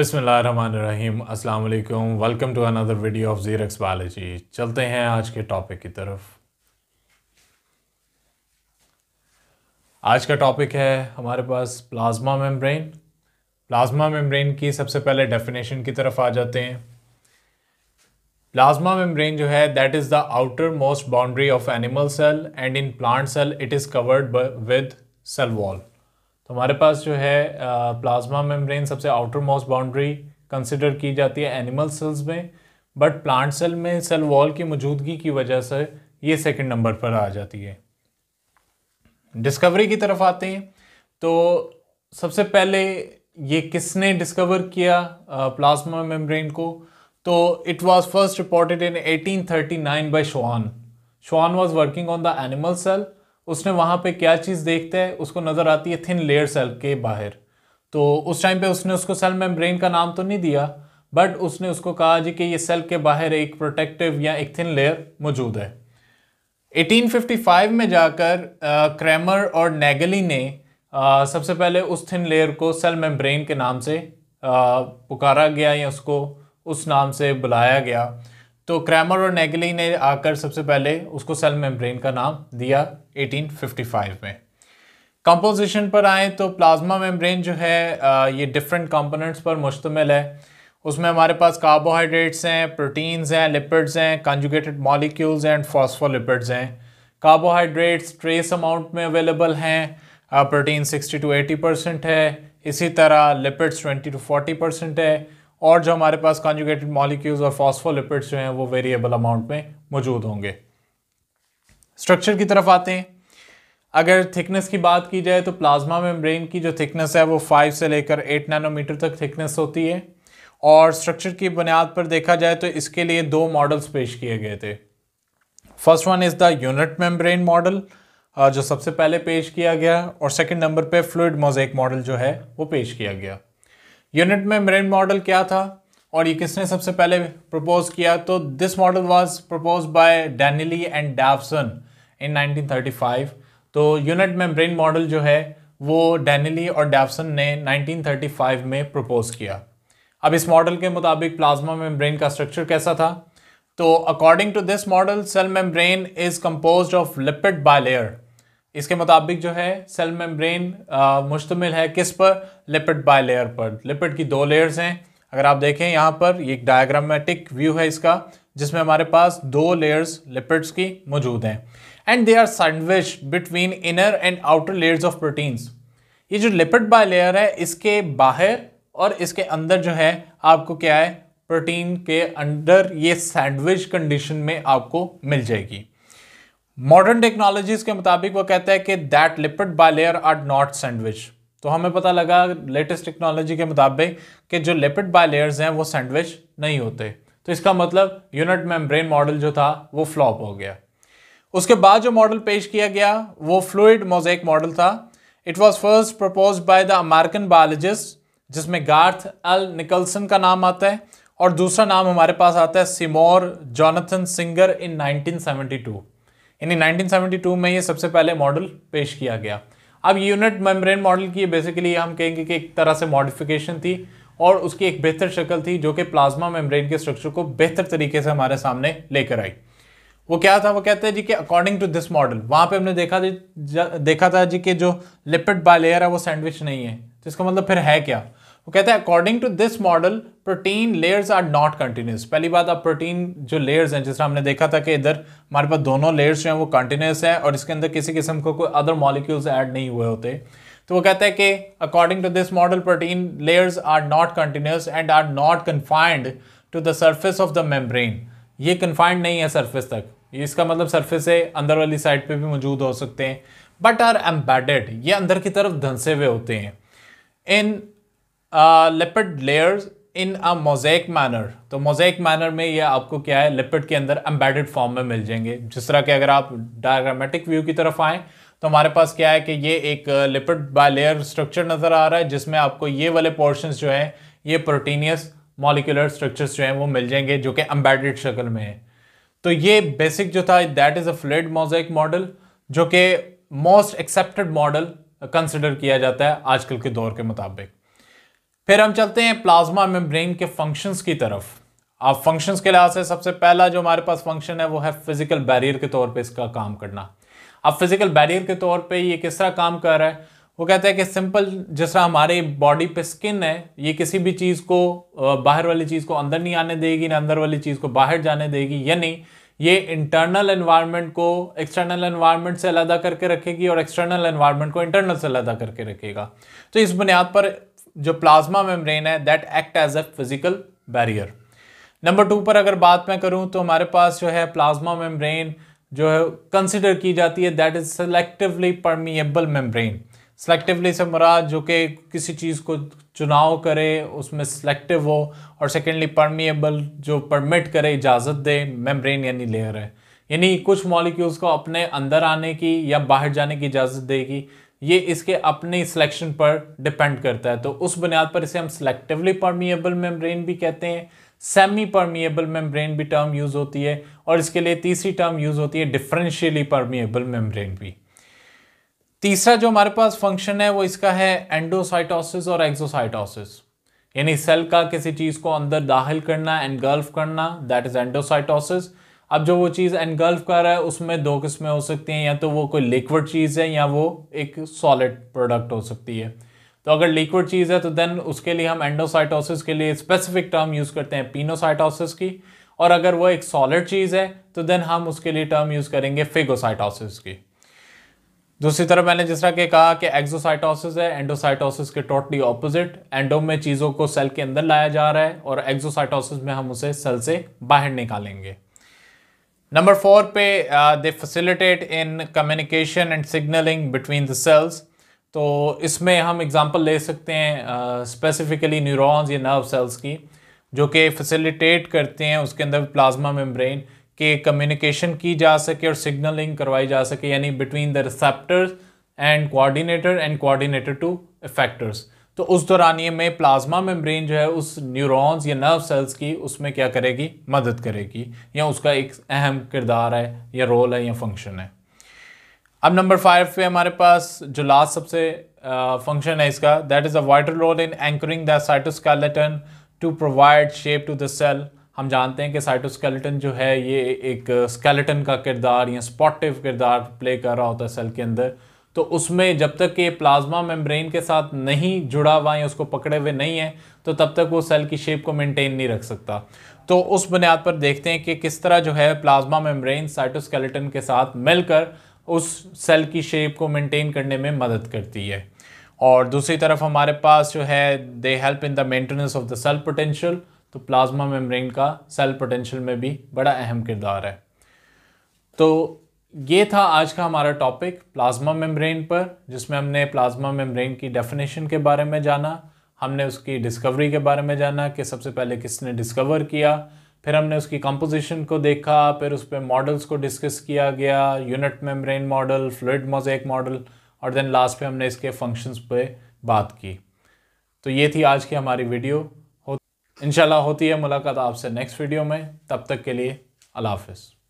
अस्सलाम वालेकुम welcome to another video of Xerox biology चलते हैं आज के टॉपिक की तरफ आज का टॉपिक है हमारे पास प्लाज्मा मेम्ब्रेन प्लाज्मा मेम्ब्रेन की सबसे पहले डेफिनेशन की तरफ आ जाते हैं प्लाज्मा मेम्ब्रेन जो है that is the outermost boundary of animal cell and in plant cell it is covered with cell wall तो हमारे पास जो है प्लाज्मा मेम्ब्रेन सबसे आउटर मोस्ट बाउंड्री कंसिडर की जाती है एनिमल सेल्स में बट प्लांट सेल में सेल वॉल की मौजूदगी की वजह से ये सेकेंड नंबर पर आ जाती है डिस्कवरी की तरफ आते हैं तो सबसे पहले ये किसने डिस्कवर किया प्लाज्मा मेम्ब्रेन को तो it was first reported in 1839 by Schwann Schwann was working on the animal cell उसने वहाँ पे क्या चीज़ देखते हैं उसको नज़र आती है थिन लेयर सेल के बाहर तो उस टाइम पे उसने उसको सेल मेम्ब्रेन का नाम तो नहीं दिया बट उसने उसको कहा जी कि ये सेल के बाहर एक प्रोटेक्टिव या एक थिन लेयर मौजूद है 1855 में जाकर क्रेमर और नेगली ने आ, सबसे पहले उस थिन लेयर को सेल मेम्ब्रेन के नाम से आ, पुकारा गया या उसको उस नाम से बुलाया गया तो क्रैमर और नेगली ने आकर सबसे पहले उसको सेल मेम्ब्रेन का नाम दिया 1855 में कंपोजिशन पर आए तो प्लाज्मा मेम्ब्रेन जो है ये डिफरेंट कंपोनेंट्स पर मुश्तमिल है उसमें हमारे पास कार्बोहाइड्रेट्स हैं प्रोटीन्स हैं लिपिड्स हैं कंजुगेटेड मॉलिक्यूल्स एंड फॉस्फोलिपिड्स हैं कार्बोहाइड्रेट्स ट्रेस अमाउंट में अवेलेबल हैं protein sixty two eighty percent है इसी तरह lipids twenty two forty percent है और जो हमारे पास कॉन्जुगेटेड मॉलिक्यूल्स और फॉस्फोलिपिड्स जो हैं वो वेरिएबल अमाउंट में मौजूद होंगे स्ट्रक्चर की तरफ आते हैं अगर थिकनेस की बात की जाए तो प्लाज्मा मेम्ब्रेन की जो थिकनेस है वो फाइव से लेकर एट नैनोमीटर तक थिकनेस होती है और स्ट्रक्चर की बुनियाद पर देखा जाए तो इसके लिए दो मॉडल्स पेश किए गए थे first one is the unit membrane model जो सबसे पहले पेश किया गया और सेकंड नंबर पे फ्लूड मोजेक मॉडल जो है वो पेश किया गया यूनिट में मेरिट मॉडल क्या था और ये किसने सबसे पहले प्रपोज किया तो this model was propose by Danielli and Davson in 1935 तो यूनिट मेम्ब्रेन मॉडल जो है वो डैनिली और डैवसन ने 1935 में प्रपोज किया अब इस मॉडल के मुताबिक प्लाज्मा मेम्ब्रेन का स्ट्रक्चर कैसा था तो according to this model cell membrane is compose of lipid bilayer इसके मुताबिक जो है सेल मेम्ब्रेन मुश्तमिल है किस पर लिपिड बाय लेयर पर लिपिड की दो लेयर्स हैं अगर आप देखें यहाँ पर ये एक डायग्रामेटिक व्यू है इसका जिसमें हमारे पास दो लेयर्स लिपिड्स की मौजूद हैं and they are sandwich between inner and outer layers of proteins ये जो लिपिड बाय लेयर है इसके बाहर और इसके अंदर जो है आपको क्या है प्रोटीन के अंडर ये सैंडविच कंडीशन में आपको मिल जाएगी मॉडर्न टेक्नोलॉजीज के मुताबिक वो कहता है कि that lipid bilayer are not sandwich तो हमें पता लगा लेटेस्ट टेक्नोलॉजी के मुताबिक कि जो लिपिड बाय लेयर्स हैं वो सैंडविच नहीं होते तो इसका मतलब यूनिट मेम्ब्रेन मॉडल जो था वो फ्लॉप हो गया उसके बाद जो मॉडल पेश किया गया वो फ्लूड मोजेक मॉडल था it was first propose by the American biologist जिसमें गार्थ एल निकल्सन का नाम आता है और दूसरा नाम हमारे पास आता है सिमोर जॉनथन सिंगर इन 1972 यानी 1972 में ये सबसे पहले मॉडल पेश किया गया अब यूनिट मेम्ब्रेन मॉडल की बेसिकली हम कहेंगे कि एक तरह से मॉडिफिकेशन थी और उसकी एक बेहतर शक्ल थी जो कि प्लाज्मा मेम्ब्रेन के स्ट्रक्चर को बेहतर तरीके से हमारे सामने लेकर आई वो क्या था वो कहते हैं जी कि अकॉर्डिंग टू दिस मॉडल वहाँ पे हमने देखा देखा था जी कि जो लिपिड बायलेयर है वो सैंडविच नहीं है जिसका तो मतलब फिर है क्या वो कहता है according to this model protein layers are not continuous पहली बात आप प्रोटीन जो लेयर्स हैं तरह हमने देखा था कि इधर हमारे पास दोनों लेयर्स जो हैं वो कंटिन्यूस हैं और इसके अंदर किसी किस्म को कोई अदर मॉलिक्यूल्स ऐड नहीं हुए होते तो वो कहता है कि according to this model protein layers are not continuous and are not confined to the surface of the membrane ये कन्फाइंड नहीं है सर्फेस तक इसका मतलब सर्फेस से अंदर वाली साइड पर भी मौजूद हो सकते हैं बट आर एम्बेडेड ये अंदर की तरफ धंसे हुए होते हैं इन lipid layers in a mosaic manner तो मोजेक मैनर में ये आपको क्या है लिपिड के अंदर एम्बेडेड फॉर्म में मिल जाएंगे जिस तरह के अगर आप डायग्रामेटिक व्यू की तरफ आएँ तो हमारे पास क्या है कि ये एक लिपिड बाय लेयर स्ट्रक्चर नज़र आ रहा है जिसमें आपको ये वाले पोर्शंस जो हैं ये प्रोटीनियस मॉलिकुलर स्ट्रक्चर्स जो हैं वो मिल जाएंगे जो कि एम्बेडेड शक्ल में है तो ये बेसिक जो था that is a fluid mosaic model जो कि मोस्ट एक्सेप्टेड मॉडल कंसिडर किया जाता है आजकल के दौर के मुताबिक फिर हम चलते हैं प्लाज्मा मेम्ब्रेन के फंक्शंस की तरफ आप फंक्शंस के लिहाज से सबसे पहला जो हमारे पास फंक्शन है वो है फिजिकल बैरियर के तौर पे इसका काम करना अब फिजिकल बैरियर के तौर पे ये किस तरह काम कर रहा है वो कहते हैं कि सिंपल जिस तरह हमारे बॉडी पे स्किन है ये किसी भी चीज़ को बाहर वाली चीज़ को अंदर नहीं आने देगी ना अंदर वाली चीज़ को बाहर जाने देगी यानी ये इंटरनल इन्वायरमेंट को एक्सटर्नल इन्वायरमेंट से अलहदा करके रखेगी और एक्सटर्नल इन्वायरमेंट को इंटरनल से अलहदा करके रखेगा तो इस बुनियाद पर जो प्लाज्मा मेम्ब्रेन है that act as a physical barrier number two पर अगर बात मैं करूं तो हमारे पास जो है प्लाज्मा मेम्ब्रेन जो है कंसिडर की जाती है that is selectively permeable membrane selectively से मुराद जो कि किसी चीज़ को चुनाव करे उसमें सेलेक्टिव हो और सेकेंडली परमिएबल जो परमिट करे इजाज़त दे मेम्ब्रेन यानी लेयर है यानी कुछ मॉलिक्यूल्स को अपने अंदर आने की या बाहर जाने की इजाज़त देगी ये इसके अपने सिलेक्शन पर डिपेंड करता है तो उस बुनियाद पर इसे हम सिलेक्टिवली परमिएबल मेम्ब्रेन भी कहते हैं सेमी परमिएबल मेम्ब्रेन भी टर्म यूज़ होती है और इसके लिए तीसरी टर्म यूज़ होती है डिफरेंशियली परमिएबल मेम्ब्रेन भी तीसरा जो हमारे पास फंक्शन है वो इसका है एंडोसाइटोसिस और एक्सोसाइटोसिस यानी सेल का किसी चीज़ को अंदर दाखिल करना एनगल्फ करना दैट इज़ एंडोसाइटोसिस अब जो वो चीज़ एनगल्फ कर रहा है उसमें दो किस्में हो सकती हैं या तो वो कोई लिक्विड चीज़ है या वो एक सॉलिड प्रोडक्ट हो सकती है तो अगर लिक्विड चीज़ है तो देन उसके लिए हम एंडोसाइटोसिस के लिए स्पेसिफिक टर्म यूज़ करते हैं पीनोसाइटोसिस की और अगर वो एक सॉलिड चीज़ है तो देन हम उसके लिए टर्म यूज़ करेंगे फिगोसाइटोसिस की दूसरी तरफ मैंने जिस तरह के कहा कि एक्जोसाइटोसिस है एंडोसाइटोसिस के टोटली ऑपोजिट एंडो में चीज़ों को सेल के अंदर लाया जा रहा है और एक्जोसाइटोसिस में हम उसे सेल से बाहर निकालेंगे नंबर फोर पे they facilitate in communication and signalling between the cells तो इसमें हम एग्जांपल ले सकते हैं स्पेसिफिकली uh, न्यूरॉन्स या नर्व सेल्स की जो कि फैसिलिटेट करते हैं उसके अंदर प्लाज्मा मेम्ब्रेन के कम्युनिकेशन की जा सके और सिग्नलिंग करवाई जा सके यानी between the receptors and coordinator and coordinator to effectors तो उस दौरान ये में प्लाज्मा मेम्ब्रेन जो है उस न्यूरॉन्स या नर्व सेल्स की उसमें क्या करेगी मदद करेगी या उसका एक अहम किरदार है या रोल है या फंक्शन है अब नंबर फाइव पे हमारे पास जो लास्ट सबसे फंक्शन है इसका that is a vital role in anchoring the cytoskeleton to provide shape to the cell हम जानते हैं कि साइटोस्केलेटन जो है ये एक स्केलेटन का किरदार या स्पॉटिव किरदार प्ले कर रहा होता है सेल के अंदर तो उसमें जब तक ये प्लाज्मा मेम्ब्रेन के साथ नहीं जुड़ा हुआ है उसको पकड़े हुए नहीं है तो तब तक वो सेल की शेप को मेंटेन नहीं रख सकता तो उस बुनियाद पर देखते हैं कि किस तरह जो है प्लाज्मा मेम्ब्रेन साइटोस्केलेटन के साथ मिलकर उस सेल की शेप को मेंटेन करने में मदद करती है और दूसरी तरफ हमारे पास जो है they help in the maintenance of the cell potential तो प्लाज्मा मेम्ब्रेन का सेल पोटेंशियल में भी बड़ा अहम किरदार है तो ये था आज का हमारा टॉपिक प्लाज्मा मेम्ब्रेन पर जिसमें हमने प्लाज्मा मेम्ब्रेन की डेफिनेशन के बारे में जाना हमने उसकी डिस्कवरी के बारे में जाना कि सबसे पहले किसने डिस्कवर किया फिर हमने उसकी कंपोजिशन को देखा फिर उस पर मॉडल्स को डिस्कस किया गया unit membrane model fluid mosaic model और देन लास्ट पे हमने इसके फंक्शंस पे बात की तो ये थी आज की हमारी वीडियो हो इनशाला होती है मुलाकात आपसे नेक्स्ट वीडियो में तब तक के लिए अल्लाह हाफिज़